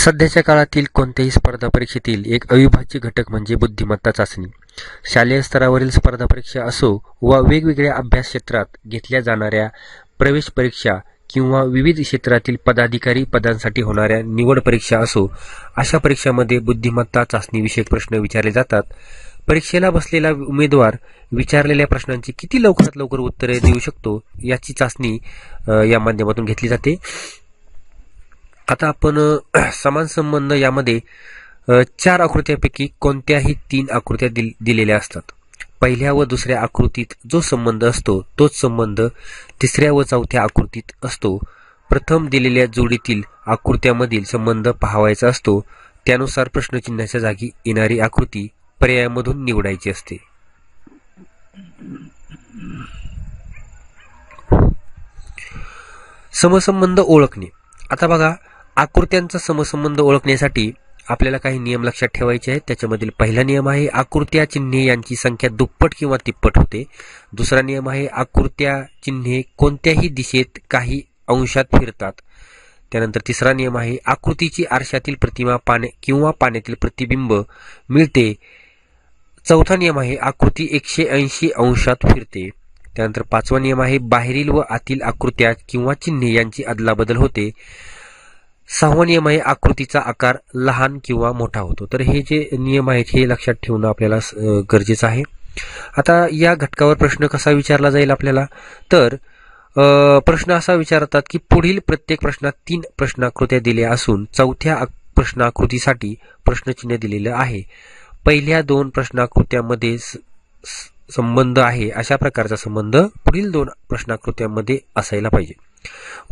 सध्याच्या काळातील कोणत्याही स्पर्धा परीक्षेतील एक अविभाज्य घटक म्हणजे बुद्धिमत्ता चाचणी शालेय स्तरावरील स्पर्धा परीक्षा असो वा वेगवेगळ्या अभ्यास क्षेत्रात घेतल्या जाणाऱ्या प्रवेश परीक्षा किंवा विविध क्षेत्रातील पदाधिकारी पदांसाठी होणाऱ्या निवड परीक्षा असो अशा परीक्षांमध्ये बुद्धिमत्ता चाचणीविषयक प्रश्न विचारले जातात परीक्षेला बसलेला उमेदवार विचारलेल्या प्रश्नांची किती लवकरात लवकर उत्तरे देऊ शकतो याची चाचणी या माध्यमातून घेतली जाते आता आपण समान संबंध यामध्ये चार आकृत्यापैकी कोणत्याही तीन आकृत्या दिल दिलेल्या असतात पहिल्या व दुसऱ्या आकृतीत जो संबंध असतो तोच संबंध तिसऱ्या व चौथ्या आकृतीत असतो प्रथम दिलेल्या जोडीतील आकृत्यामधील संबंध पाहावायचा असतो त्यानुसार प्रश्नचिन्हाच्या जागी येणारी आकृती पर्यायामधून निवडायची असते समसंबंध ओळखणे आता बघा आकृत्यांचा समसंबंध ओळखण्यासाठी आपल्याला काही नियम लक्षात ठेवायचे आहेत त्याच्यामधील पहिला नियम आहे आकृत्या चिन्हे यांची संख्या दुप्पट किंवा तिप्पट होते दुसरा नियम आहे आकृत्या चिन्हे कोणत्याही दिशेत काही अंशात फिरतात त्यानंतर तिसरा नियम आहे आकृतीची आरशातील प्रतिमा पाण्या किंवा पाण्यातील प्रतिबिंब मिळते चौथा नियम आहे आकृती एकशे ऐंशी अंशात फिरते त्यानंतर पाचवा नियम आहे बाहेरील व आतील आकृत्या किंवा चिन्हे यांची अदलाबदल होते सहावा आकृतीचा आकार लहान किंवा मोठा होतो तर हे जे नियम आहेत हे लक्षात ठेवणं आपल्याला गरजेचं आहे आता या घटकावर प्रश्न कसा विचारला जाईल आपल्याला तर प्रश्न असा विचारतात की पुढील प्रत्येक प्रश्नात तीन प्रश्नाकृत्या दिल्या असून चौथ्या प्रश्नाकृतीसाठी प्रश्नचिन्ह दिलेलं आहे पहिल्या दोन प्रश्नाकृत्यामध्ये संबंध आहे अशा प्रकारचा संबंध पुढील दोन प्रश्नाकृत्यामध्ये असायला पाहिजे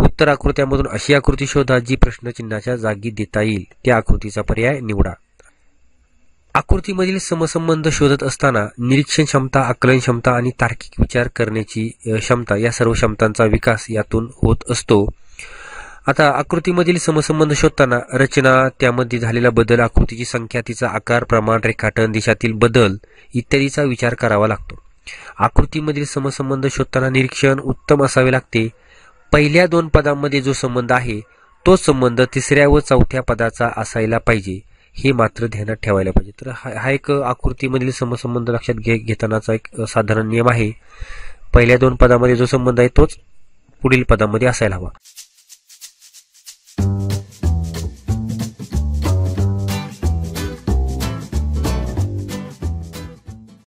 उत्तर आकृत्यामधून अशी आकृती शोधा जी प्रश्नचिन्हाच्या जागी देता येईल त्या आकृतीचा पर्याय निवडा आकृतीमधील समसंबंध शोधत असताना निरीक्षण क्षमता आकलन क्षमता आणि तार्किक विचार करण्याची क्षमता या सर्व क्षमतांचा विकास यातून होत असतो आता आकृतीमधील समसंबंध शोधताना रचना त्यामध्ये झालेला बदल आकृतीची संख्या तिचा आकार प्रमाण रेखाटन दिशातील बदल इत्यादीचा विचार करावा लागतो आकृतीमधील समसंबंध शोधताना निरीक्षण उत्तम असावे लागते पहिल्या दोन पदांमध्ये जो संबंध आहे तो संबंध तिसऱ्या व चौथ्या पदाचा असायला पाहिजे हे मात्र ध्यानात ठेवायला पाहिजे तर हा एक आकृतीमधील समसंबंध लक्षात घे घेतानाचा एक साधारण नियम आहे पहिल्या दोन पदामध्ये जो संबंध आहे तोच पुढील पदामध्ये असायला हवा